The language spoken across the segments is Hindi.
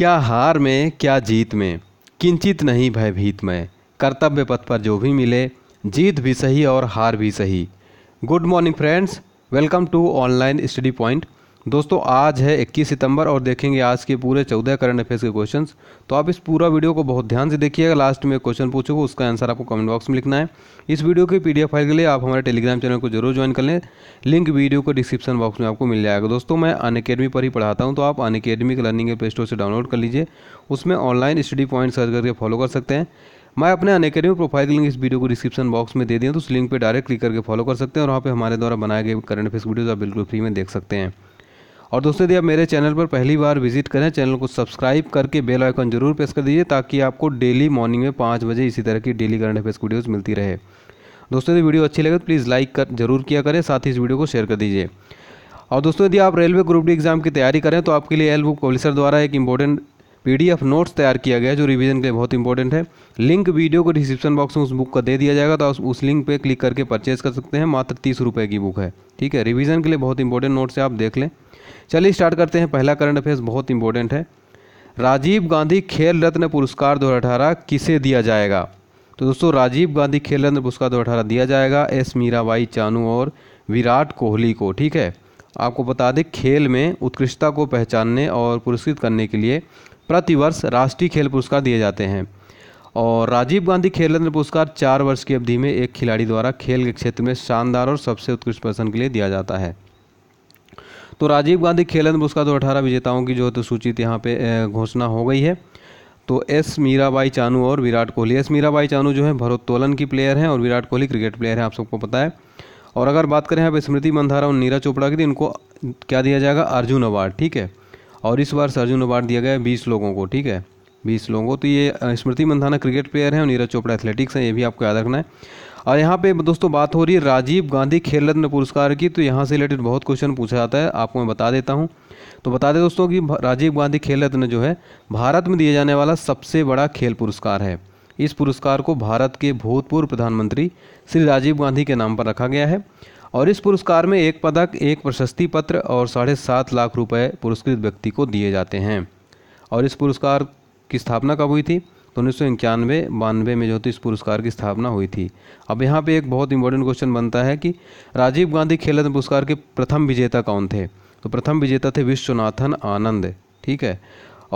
क्या हार में क्या जीत में किंचित नहीं भयभीत में कर्तव्य पथ पर जो भी मिले जीत भी सही और हार भी सही good morning friends welcome to online study point दोस्तों आज है 21 सितंबर और देखेंगे आज के पूरे 14 करंट अफेयर्स के क्वेश्चंस तो आप इस पूरा वीडियो को बहुत ध्यान से देखिएगा लास्ट में क्वेश्चन पूछोगे उसका आंसर आपको कमेंट बॉक्स में लिखना है इस वीडियो की पीडीएफ फाइल के लिए आप हमारे टेलीग्राम चैनल को जरूर ज्वाइन कर लें लिंक वीडियो को डिस्क्रिप्शन बॉक्स में आपको मिल जाएगा दोस्तों मैं अन अकेडमी पर ही पढ़ाता हूँ तो आप Unacademy learning play store से डाउनलोड कर लीजिए उसमें ऑनलाइन स्टडी पॉइंट सर्च करके फॉलो कर सकते हैं मैं अपने अन अकेडमी प्रोफाइल की लिंक इस वीडियो को डिस्क्रिप्शन बॉक्स में दे दिया तो उस लिंक पर डायरेक्ट क्लिक करके फॉलो कर सकते हैं और वहाँ पर हमारे द्वारा बनाए गए करंट अफेयर्स वीडियोज़ आप बिल्कुल फ्री में देख सकते हैं और दोस्तों यदि आप मेरे चैनल पर पहली बार विजिट करें चैनल को सब्सक्राइब करके बेल आइकन जरूर प्रेस कर दीजिए ताकि आपको डेली मॉर्निंग में पाँच बजे इसी तरह की डेली करंट अफेयर्स वीडियोज़ मिलती रहे दोस्तों यदि वीडियो अच्छी लगे तो प्लीज़ लाइक कर जरूर किया करें साथ ही इस वीडियो को शेयर कर दीजिए और दोस्तों यदि आप रेलवे ग्रुप डी एग्ज़ाम की तैयारी करें तो आपके लिए एल बुक पब्लिशर द्वारा एक इंपॉर्टेंट पीडीएफ नोट्स तैयार किया गया है जो रिवीजन के लिए बहुत इंपॉर्टेंट है लिंक वीडियो को डिस्क्रिप्शन बॉक्स में उस बुक का दे दिया जाएगा तो उस लिंक पर क्लिक करके परचेज कर सकते हैं मात्र तीस रुपये की बुक है ठीक है रिवीजन के लिए बहुत इंपॉर्टेंट नोट से आप देख लें चलिए स्टार्ट करते हैं पहला करंट अफेयर्स बहुत इंपॉर्टेंट है राजीव गांधी खेल रत्न पुरस्कार दो किसे दिया जाएगा तो दोस्तों राजीव गांधी खेल रत्न पुरस्कार दो दिया जाएगा एस मीराबाई चानू और विराट कोहली को ठीक है आपको बता दें खेल में उत्कृष्टता को पहचानने और पुरस्कृत करने के लिए प्रतिवर्ष राष्ट्रीय खेल पुरस्कार दिए जाते हैं और राजीव गांधी खेल रत्न पुरस्कार चार वर्ष की अवधि में एक खिलाड़ी द्वारा खेल के क्षेत्र में शानदार और सबसे उत्कृष्ट प्रदर्शन के लिए दिया जाता है तो राजीव गांधी खेल रत्न पुरस्कार दो अठारह विजेताओं की जो है तो सूचित यहाँ पे घोषणा हो गई है तो एस मीराबाई चानू और विराट कोहली एस मीराबाई चानू जो है भरोत्तोलन की प्लेयर हैं और विराट कोहली क्रिकेट प्लेयर हैं आप सबको पता है और अगर बात करें आप स्मृति मंधारा और नीरज चोपड़ा की तो इनको क्या दिया जाएगा अर्जुन अवार्ड ठीक है और इस बार अर्जुन अवार्ड दिया गया है बीस लोगों को ठीक है बीस लोगों तो ये स्मृति मंधाना क्रिकेट प्लेयर हैं और नीरज चोपड़ा एथलेटिक्स हैं ये भी आपको याद रखना है और यहाँ पे दोस्तों बात हो रही है राजीव गांधी खेल रत्न पुरस्कार की तो यहाँ से रिलेटेड बहुत क्वेश्चन पूछा जाता है आपको मैं बता देता हूँ तो बता दें दोस्तों कि राजीव गांधी खेल रत्न जो है भारत में दिए जाने वाला सबसे बड़ा खेल पुरस्कार है इस पुरस्कार को भारत के भूतपूर्व प्रधानमंत्री श्री राजीव गांधी के नाम पर रखा गया है और इस पुरस्कार में एक पदक एक प्रशस्ति पत्र और साढ़े सात लाख रुपए पुरस्कृत व्यक्ति को दिए जाते हैं और इस पुरस्कार की स्थापना कब हुई थी तो उन्नीस सौ इक्यानवे बानवे में जो होती इस पुरस्कार की स्थापना हुई थी अब यहाँ पे एक बहुत इंपॉर्टेंट क्वेश्चन बनता है कि राजीव गांधी खेल रत्न पुरस्कार के प्रथम विजेता कौन थे तो प्रथम विजेता थे विश्वनाथन आनंद ठीक है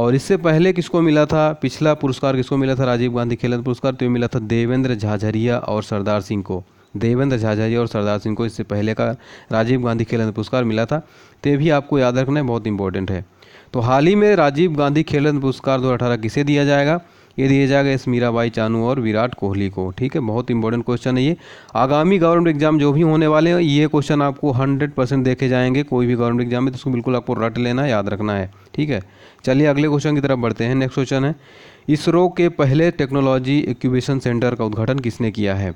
और इससे पहले किसको मिला था पिछला पुरस्कार किसको मिला था राजीव गांधी खेल रत्न पुरस्कार तो ये मिला था देवेंद्र झाझरिया और सरदार सिंह को देवेंद्र झाझरिया और सरदार सिंह को इससे पहले का राजीव गांधी खेल रत्न पुरस्कार मिला था तो ये भी आपको याद रखना है बहुत इंपॉर्टेंट है तो हाल ही में राजीव गांधी खेल रत्न पुरस्कार दो किसे दिया जाएगा ये दिया जाएगा इस मीराबाई चानू और विराट कोहली को ठीक है बहुत इंपॉर्टेंट क्वेश्चन है ये आगामी गवर्नमेंट एग्जाम जो भी होने वाले हैं ये क्वेश्चन आपको हंड्रेड परसेंट देखे जाएंगे कोई भी गवर्नमेंट एग्जाम में तो उसको बिल्कुल आपको रट लेना याद रखना है ठीक है चलिए अगले क्वेश्चन की तरफ बढ़ते हैं नेक्स्ट क्वेश्चन है इसरो के पहले टेक्नोलॉजी इक्यूबेशन सेंटर का उद्घाटन किसने किया है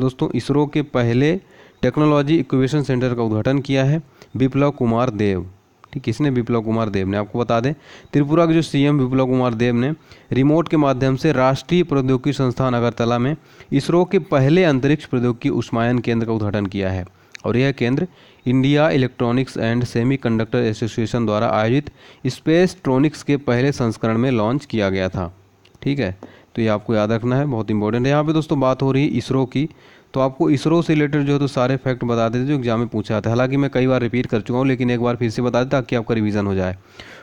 दोस्तों इसरो के पहले टेक्नोलॉजी इक्यूबेशन सेंटर का उद्घाटन किया है विप्लव कुमार देव ठीक किसने विप्लव कुमार देव ने आपको बता दें त्रिपुरा के जो सीएम विप्लव कुमार देव ने रिमोट के माध्यम से राष्ट्रीय प्रौद्योगिकी संस्थान अगरतला में इसरो के पहले अंतरिक्ष प्रौद्योगिकी उष्मायन केंद्र का उद्घाटन किया है और यह केंद्र India electronics and semiconductor association द्वारा आयोजित स्पेस ट्रॉनिक्स के पहले संस्करण में लॉन्च किया गया था ठीक है तो ये आपको याद रखना है बहुत इंपॉर्टेंट है यहाँ पे दोस्तों बात हो रही है इसरो की तो आपको इसरो से रिलेटेड जो है तो सारे फैक्ट बता देते जो एग्जाम में पूछा जाता है हालांकि मैं कई बार रिपीट कर चुका हूँ लेकिन एक बार फिर से बता दें ताकि आपका रिवीजन हो जाए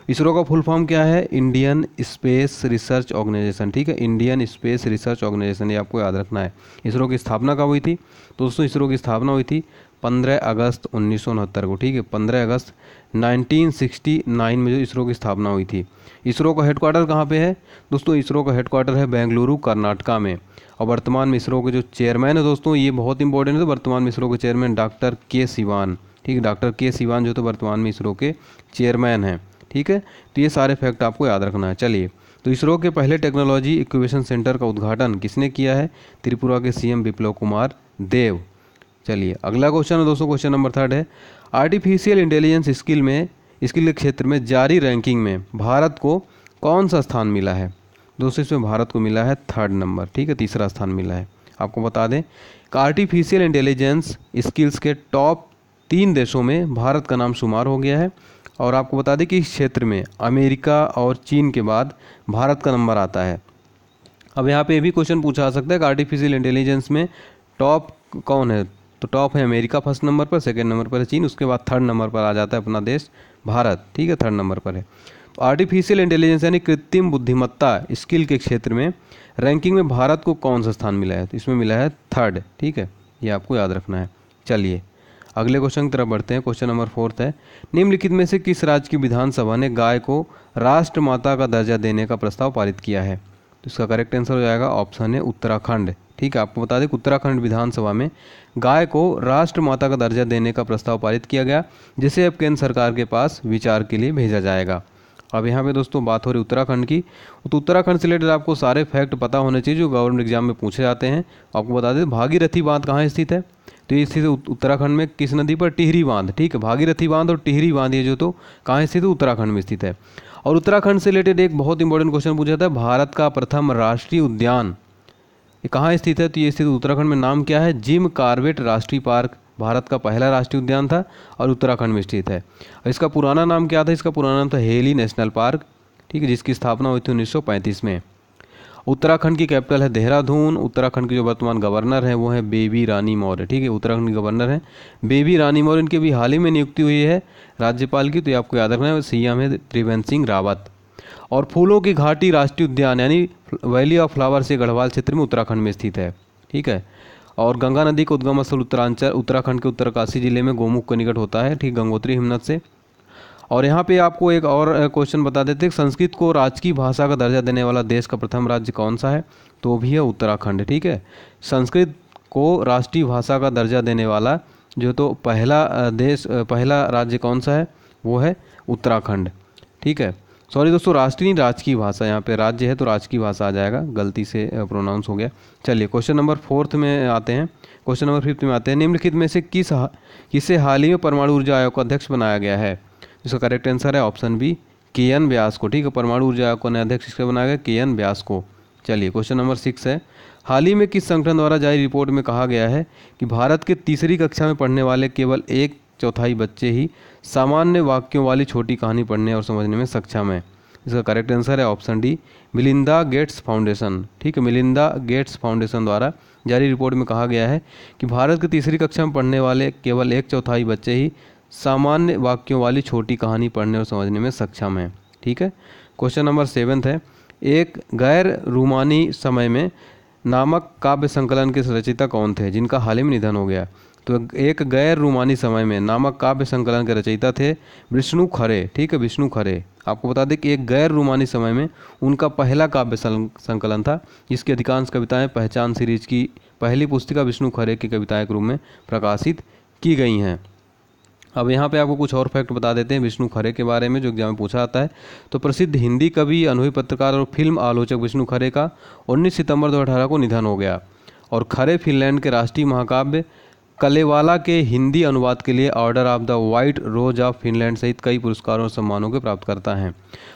इसरो का फुल फॉर्म क्या है इंडियन स्पेस रिसर्च ऑर्गेनाइजेशन ठीक है इंडियन स्पेस रिसर्च ऑर्गेनाइजेशन ये आपको याद रखना है इसरो की स्थापना कब हुई थी दोस्तों इसरो की स्थापना हुई थी पंद्रह अगस्त उन्नीस को ठीक है पंद्रह अगस्त 1969 में जो इसरो की स्थापना हुई थी इसरो का हेडक्वार्टर कहाँ पे है दोस्तों इसरो का हेडक्वार्टर है बेंगलुरु कर्नाटका में और वर्तमान में इसरो के जो चेयरमैन है दोस्तों ये बहुत इंपॉर्टेंट है वर्तमान में इसरो के चेयरमैन डॉक्टर के सिवान ठीक है डॉक्टर के सिवान जो तो वर्तमान में इसरो के चेयरमैन तो हैं ठीक है तो ये सारे फैक्ट आपको याद रखना है चलिए तो इसरो के पहले टेक्नोलॉजी इक्वेशन सेंटर का उद्घाटन किसने किया है त्रिपुरा के सीएम विप्लव कुमार देव चलिए अगला क्वेश्चन है दोस्तों क्वेश्चन नंबर थर्ड है आर्टिफिशियल इंटेलिजेंस स्किल में स्किल के क्षेत्र में जारी रैंकिंग में भारत को कौन सा स्थान मिला है दोस्तों इसमें भारत को मिला है थर्ड नंबर ठीक है तीसरा स्थान मिला है आपको बता दें कि आर्टिफिशियल इंटेलिजेंस स्किल्स के टॉप तीन देशों में भारत का नाम शुमार हो गया है और आपको बता दें कि इस क्षेत्र में अमेरिका और चीन के बाद भारत का नंबर आता है अब यहाँ पे भी क्वेश्चन पूछा जा सकता है कि आर्टिफिशियल इंटेलिजेंस में टॉप कौन है तो टॉप है अमेरिका फर्स्ट नंबर पर सेकेंड नंबर पर है चीन उसके बाद थर्ड नंबर पर आ जाता है अपना देश भारत ठीक है थर्ड नंबर पर है तो आर्टिफिशियल इंटेलिजेंस यानी कृत्रिम बुद्धिमत्ता स्किल के क्षेत्र में रैंकिंग में भारत को कौन सा स्थान मिला है तो इसमें मिला है थर्ड ठीक है ये आपको याद रखना है चलिए अगले क्वेश्चन की तरफ बढ़ते हैं क्वेश्चन नंबर फोर्थ है निम्नलिखित में से किस राज्य की विधानसभा ने गाय को राष्ट्रमाता का दर्जा देने का प्रस्ताव पारित किया है तो इसका करेक्ट आंसर हो जाएगा ऑप्शन है उत्तराखंड ठीक है आपको बता दें उत्तराखंड विधानसभा में गाय को राष्ट्र माता का दर्जा देने का प्रस्ताव पारित किया गया जिसे अब केंद्र सरकार के पास विचार के लिए भेजा जाएगा अब यहाँ पे दोस्तों बात हो रही उत्तराखंड की तो उत्तराखंड से रिलेटेड आपको सारे फैक्ट पता होने चाहिए जो गवर्नमेंट एग्जाम में पूछे जाते हैं आपको बता दें भागीरथी बांध कहाँ स्थित है तो ये स्थित उत्तराखंड में किस नदी पर टिहरी बांध ठीक है भागीरथी बांध और टिहरी बांध ये जो तो कहाँ स्थित उत्तराखंड में स्थित है और उत्तराखंड से रिलेटेड एक बहुत इंपॉर्टेंट क्वेश्चन पूछा था भारत का प्रथम राष्ट्रीय उद्यान ये कहाँ स्थित है तो ये स्थित उत्तराखंड में नाम क्या है जिम कार्बेट राष्ट्रीय पार्क भारत का पहला राष्ट्रीय उद्यान था और उत्तराखंड में स्थित है और इसका पुराना नाम क्या था इसका पुराना नाम था हेली नेशनल पार्क ठीक है जिसकी स्थापना हुई थी उन्नीस में उत्तराखंड की कैपिटल है देहरादून उत्तराखंड के जो वर्तमान गवर्नर हैं वो हैं बेबी रानी मौर्य ठीक है उत्तराखंड के गवर्नर हैं बेबी रानी मौर्य इनकी भी हाल ही में नियुक्ति हुई है राज्यपाल की तो ये आपको याद रखना है सीएम है त्रिवेंद्र सिंह रावत और फूलों की घाटी राष्ट्रीय उद्यान यानी वैली ऑफ फ्लावर से गढ़वाल क्षेत्र में उत्तराखंड में स्थित है ठीक है और गंगा नदी का उद्गम स्थल उत्तरांचल उत्तराखंड के उत्तरकाशी जिले में गोमुख के निकट होता है ठीक गंगोत्री हिमनत से और यहाँ पे आपको एक और क्वेश्चन बता देते हैं संस्कृत को राजकीय भाषा का दर्जा देने वाला देश का प्रथम राज्य कौन सा है तो भी है उत्तराखंड ठीक है संस्कृत को राष्ट्रीय भाषा का दर्जा देने वाला जो तो पहला देश पहला राज्य कौन सा है वो है उत्तराखंड ठीक है सॉरी दोस्तों राष्ट्रीय राजकीय भाषा यहाँ पे राज्य है तो राजकीय भाषा आ जाएगा गलती से प्रोनाउंस हो गया चलिए क्वेश्चन नंबर फोर्थ में आते हैं क्वेश्चन नंबर फिफ्थ में आते हैं निम्नलिखित में से किस हा, किसे हाल ही में परमाणु ऊर्जा आयोग का अध्यक्ष बनाया गया है इसका करेक्ट आंसर है option B K N Vyas को ठीक है परमाणु ऊर्जा आयोग का नया अध्यक्ष किसका बनाया गया के एन व्यास को चलिए क्वेश्चन नंबर सिक्स है हाल ही में किस संगठन द्वारा जारी रिपोर्ट में कहा गया है कि भारत के तीसरी कक्षा में पढ़ने वाले केवल एक चौथाई बच्चे ही सामान्य वाक्यों वाली छोटी कहानी पढ़ने और समझने में सक्षम है इसका करेक्ट आंसर है option D Melinda Gates Foundation ठीक है मिलिंदा गेट्स फाउंडेशन द्वारा जारी रिपोर्ट में कहा गया है कि भारत की तीसरी कक्षा में पढ़ने वाले केवल एक चौथाई बच्चे ही सामान्य वाक्यों वाली छोटी कहानी पढ़ने और समझने में सक्षम है ठीक है क्वेश्चन नंबर सेवन्थ है एक गैर रूमानी समय में नामक काव्य संकलन के रचयिता कौन थे जिनका हाल ही में निधन हो गया तो एक गैर रूमानी समय में नामक काव्य संकलन के रचयिता थे विष्णु खरे ठीक है विष्णु खरे आपको बता दें कि एक गैर रूमानी समय में उनका पहला काव्य संकलन था जिसकी अधिकांश कविताएं पहचान सीरीज की पहली पुस्तिका विष्णु खरे की कविताएं के रूप में प्रकाशित की गई हैं अब यहाँ पे आपको कुछ और फैक्ट बता देते हैं विष्णु खरे के बारे में जो एग्जाम में पूछा जाता है तो प्रसिद्ध हिंदी कवि अनुभवी पत्रकार और फिल्म आलोचक विष्णु खरे का 19 सितंबर 2018 को निधन हो गया और खरे फिनलैंड के राष्ट्रीय महाकाव्य कलेवाला के हिंदी अनुवाद के लिए order of the white rose of Finland सहित कई पुरस्कारों और सम्मानों को प्राप्त करता है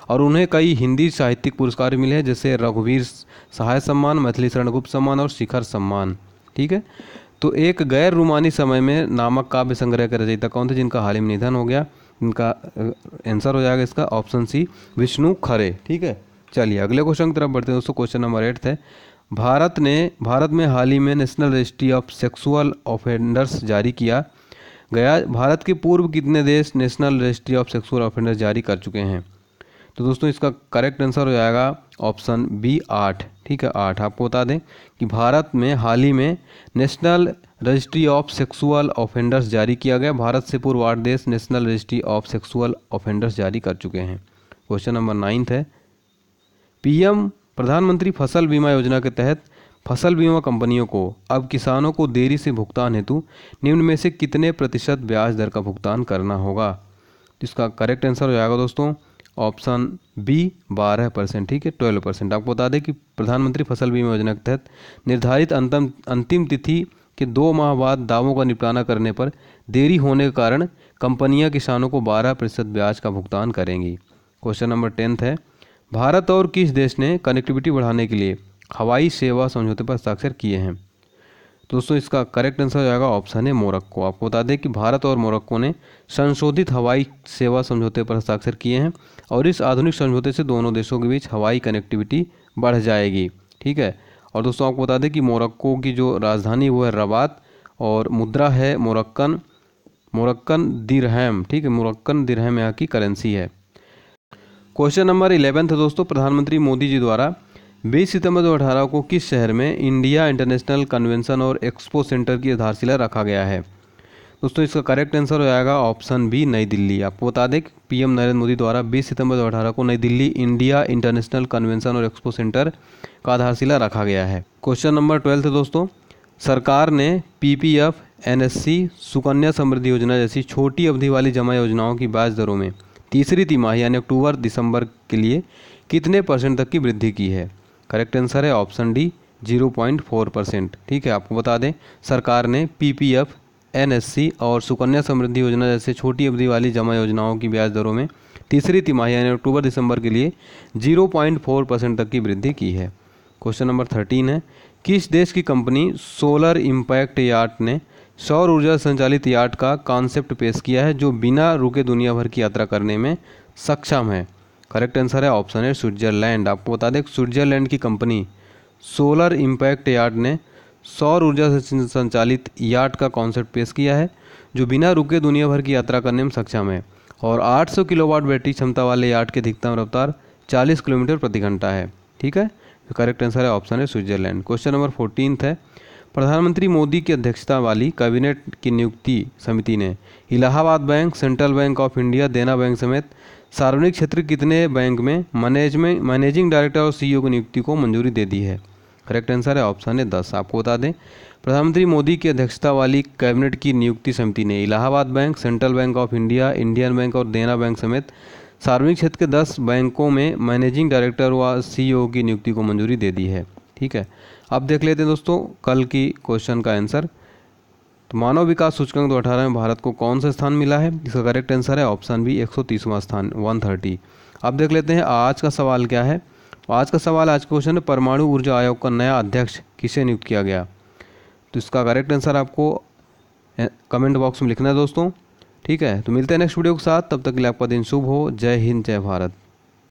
और उन्हें कई हिंदी साहित्यिक पुरस्कार मिले हैं जैसे रघुवीर सहाय सम्मान मैथिली शरणगुप्त सम्मान और शिखर सम्मान ठीक है तो एक गैर रूमानी समय में नामक काव्य संग्रह के रचयिता कौन थे जिनका हाल ही में निधन हो गया इनका आंसर हो जाएगा इसका ऑप्शन सी विष्णु खरे ठीक है चलिए अगले क्वेश्चन की तरफ बढ़ते हैं दोस्तों क्वेश्चन नंबर एट है भारत ने भारत में हाल ही में national registry of sexual offenders जारी किया गया भारत के पूर्व कितने देश national registry of sexual offenders जारी कर चुके हैं तो दोस्तों इसका करेक्ट आंसर हो जाएगा ऑप्शन बी आठ ठीक है आठ आपको बता दें कि भारत में हाल ही में national registry of sexual offenders जारी किया गया भारत से पूर्व आठ देश national registry of sexual offenders जारी कर चुके हैं क्वेश्चन नंबर नाइन्थ है पीएम प्रधानमंत्री फसल बीमा योजना के तहत फसल बीमा कंपनियों को अब किसानों को देरी से भुगतान हेतु निम्न में से कितने प्रतिशत ब्याज दर का भुगतान करना होगा इसका करेक्ट आंसर हो जाएगा दोस्तों ऑप्शन बी बारह परसेंट ठीक है ट्वेल्व परसेंट आपको बता दें कि प्रधानमंत्री फसल बीमा योजना के तहत निर्धारित अंतम अंतिम तिथि के दो माह बाद दावों का निपटाना करने पर देरी होने के कारण कंपनियां किसानों को 12 प्रतिशत ब्याज का भुगतान करेंगी क्वेश्चन नंबर टेंथ है भारत और किस देश ने कनेक्टिविटी बढ़ाने के लिए हवाई सेवा समझौते पर हस्ताक्षर किए हैं तो दोस्तों इसका करेक्ट आंसर हो जाएगा ऑप्शन है मोरक्को आपको बता दें कि भारत और मोरक्को ने संशोधित हवाई सेवा समझौते पर हस्ताक्षर किए हैं और इस आधुनिक समझौते से दोनों देशों के बीच हवाई कनेक्टिविटी बढ़ जाएगी ठीक है और दोस्तों आपको बता दें कि मोरक्को की जो राजधानी वो है रबात और मुद्रा है मोरक्कन मोरक्कन दिरहम ठीक है मोरक्कन दिरहम यहाँ की करेंसी है क्वेश्चन नंबर इलेवेंथ था दोस्तों प्रधानमंत्री मोदी जी द्वारा 20 सितंबर अठारह को किस शहर में इंडिया इंटरनेशनल कन्वेंशन और एक्सपो सेंटर की आधारशिला रखा गया है दोस्तों इसका करेक्ट आंसर हो जाएगा ऑप्शन बी नई दिल्ली आपको बता दें कि पीएम नरेंद्र मोदी द्वारा 20 सितंबर अठारह को नई दिल्ली इंडिया इंटरनेशनल कन्वेंशन और एक्सपो सेंटर का आधारशिला रखा गया है क्वेश्चन नंबर ट्वेल्थ दोस्तों सरकार ने पीपीएफ एनएससी सुकन्या समृद्धि योजना जैसी छोटी अवधि वाली जमा योजनाओं की ब्याज दरों में तीसरी तिमाही यानी अक्टूबर दिसंबर के लिए कितने परसेंट तक की वृद्धि की है करेक्ट आंसर है option D zero point four percent ठीक है आपको बता दें सरकार ने पीपीएफ एनएससी और सुकन्या समृद्धि योजना जैसे छोटी अवधि वाली जमा योजनाओं की ब्याज दरों में तीसरी तिमाही यानी अक्टूबर दिसंबर के लिए 0.4 परसेंट तक की वृद्धि की है क्वेश्चन नंबर थर्टीन है किस देश की कंपनी सोलर इम्पैक्ट याट ने सौर ऊर्जा संचालित याट का कॉन्सेप्ट पेश किया है जो बिना रुके दुनिया भर की यात्रा करने में सक्षम है करेक्ट आंसर है ऑप्शन है स्विट्जरलैंड आपको बता दें स्विट्जरलैंड की कंपनी सोलर इम्पैक्ट यार्ड ने सौर ऊर्जा से संचालित यार्ड का कॉन्सेप्ट पेश किया है जो बिना रुके दुनिया भर की यात्रा करने में सक्षम है और 800 किलोवाट बैटरी क्षमता वाले यार्ड की अधिकतम रफ्तार 40 किलोमीटर प्रति घंटा है ठीक है करेक्ट तो आंसर है ऑप्शन है स्विट्जरलैंड क्वेश्चन नंबर फोर्टीन है प्रधानमंत्री मोदी की अध्यक्षता वाली कैबिनेट की नियुक्ति समिति ने Allahabad bank Central Bank of India Dena bank समेत सार्वजनिक क्षेत्र कितने बैंक में मैनेजमेंट मैनेजिंग डायरेक्टर और सीईओ की नियुक्ति को मंजूरी दे दी है करेक्ट आंसर है ऑप्शन है दस आपको बता दें प्रधानमंत्री मोदी की अध्यक्षता वाली कैबिनेट की नियुक्ति समिति ने Allahabad bank Central Bank of India Indian bank और देना बैंक समेत सार्वजनिक क्षेत्र के दस बैंकों में मैनेजिंग डायरेक्टर व सीईओ की नियुक्ति को मंजूरी दे दी है ठीक है अब देख लेते हैं दोस्तों कल की क्वेश्चन का आंसर तो मानव विकास सूचकांक दो अठारह में भारत को कौन सा स्थान मिला है इसका करेक्ट आंसर है ऑप्शन बी एक स्थान वन अब देख लेते हैं आज का सवाल क्या है आज का सवाल आज क्वेश्चन है परमाणु ऊर्जा आयोग का नया अध्यक्ष किसे नियुक्त किया गया तो इसका करेक्ट आंसर आपको कमेंट बॉक्स में लिखना है दोस्तों ठीक है तो मिलते हैं नेक्स्ट वीडियो के साथ तब तक के लिए आपका दिन शुभ हो जय हिंद जय भारत